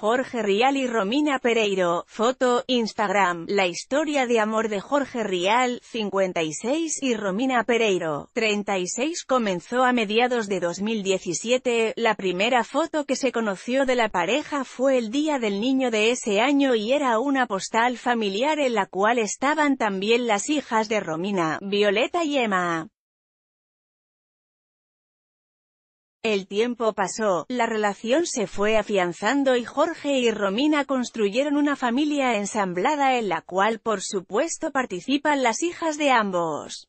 Jorge Rial y Romina Pereiro, foto, Instagram, la historia de amor de Jorge Rial, 56, y Romina Pereiro, 36 comenzó a mediados de 2017, la primera foto que se conoció de la pareja fue el día del niño de ese año y era una postal familiar en la cual estaban también las hijas de Romina, Violeta y Emma. El tiempo pasó, la relación se fue afianzando y Jorge y Romina construyeron una familia ensamblada en la cual por supuesto participan las hijas de ambos.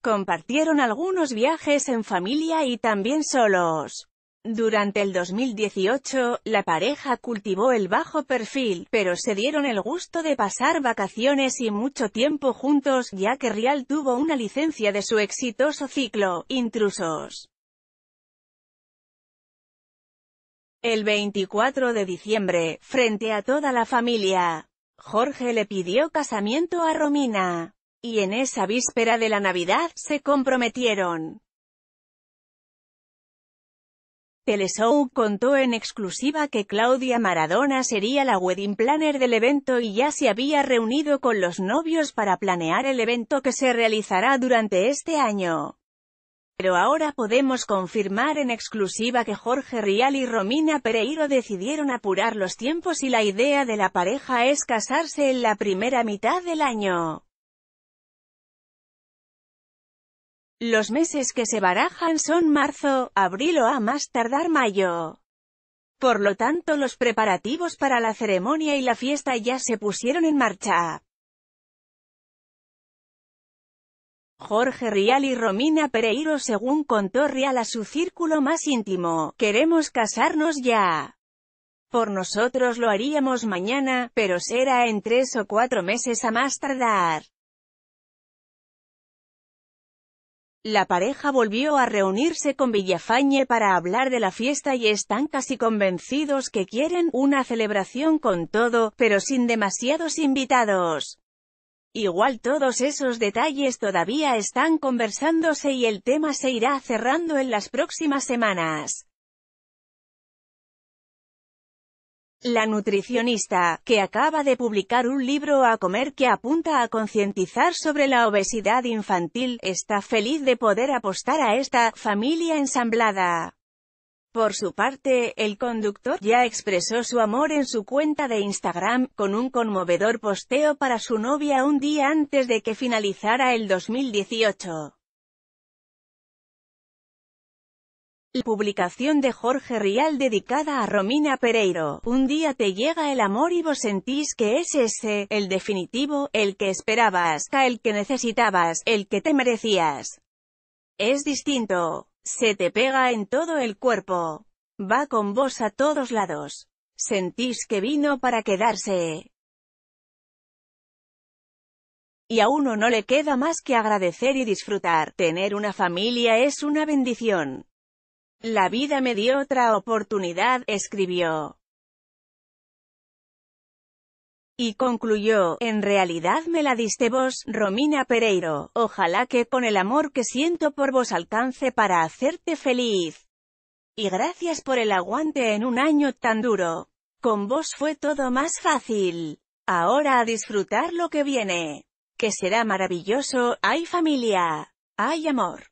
Compartieron algunos viajes en familia y también solos. Durante el 2018, la pareja cultivó el bajo perfil, pero se dieron el gusto de pasar vacaciones y mucho tiempo juntos, ya que Rial tuvo una licencia de su exitoso ciclo, Intrusos. El 24 de diciembre, frente a toda la familia, Jorge le pidió casamiento a Romina. Y en esa víspera de la Navidad, se comprometieron. Teleshow contó en exclusiva que Claudia Maradona sería la wedding planner del evento y ya se había reunido con los novios para planear el evento que se realizará durante este año. Pero ahora podemos confirmar en exclusiva que Jorge Rial y Romina Pereiro decidieron apurar los tiempos y la idea de la pareja es casarse en la primera mitad del año. Los meses que se barajan son marzo, abril o a más tardar mayo. Por lo tanto los preparativos para la ceremonia y la fiesta ya se pusieron en marcha. Jorge Rial y Romina Pereiro según contó Rial a su círculo más íntimo, queremos casarnos ya. Por nosotros lo haríamos mañana, pero será en tres o cuatro meses a más tardar. La pareja volvió a reunirse con Villafañe para hablar de la fiesta y están casi convencidos que quieren una celebración con todo, pero sin demasiados invitados. Igual todos esos detalles todavía están conversándose y el tema se irá cerrando en las próximas semanas. La nutricionista, que acaba de publicar un libro a comer que apunta a concientizar sobre la obesidad infantil, está feliz de poder apostar a esta familia ensamblada. Por su parte, el conductor ya expresó su amor en su cuenta de Instagram, con un conmovedor posteo para su novia un día antes de que finalizara el 2018. La publicación de Jorge Rial dedicada a Romina Pereiro, Un día te llega el amor y vos sentís que es ese, el definitivo, el que esperabas, el que necesitabas, el que te merecías. Es distinto. Se te pega en todo el cuerpo. Va con vos a todos lados. Sentís que vino para quedarse. Y a uno no le queda más que agradecer y disfrutar. Tener una familia es una bendición. La vida me dio otra oportunidad, escribió. Y concluyó, en realidad me la diste vos, Romina Pereiro, ojalá que con el amor que siento por vos alcance para hacerte feliz. Y gracias por el aguante en un año tan duro. Con vos fue todo más fácil. Ahora a disfrutar lo que viene. Que será maravilloso, hay familia, hay amor.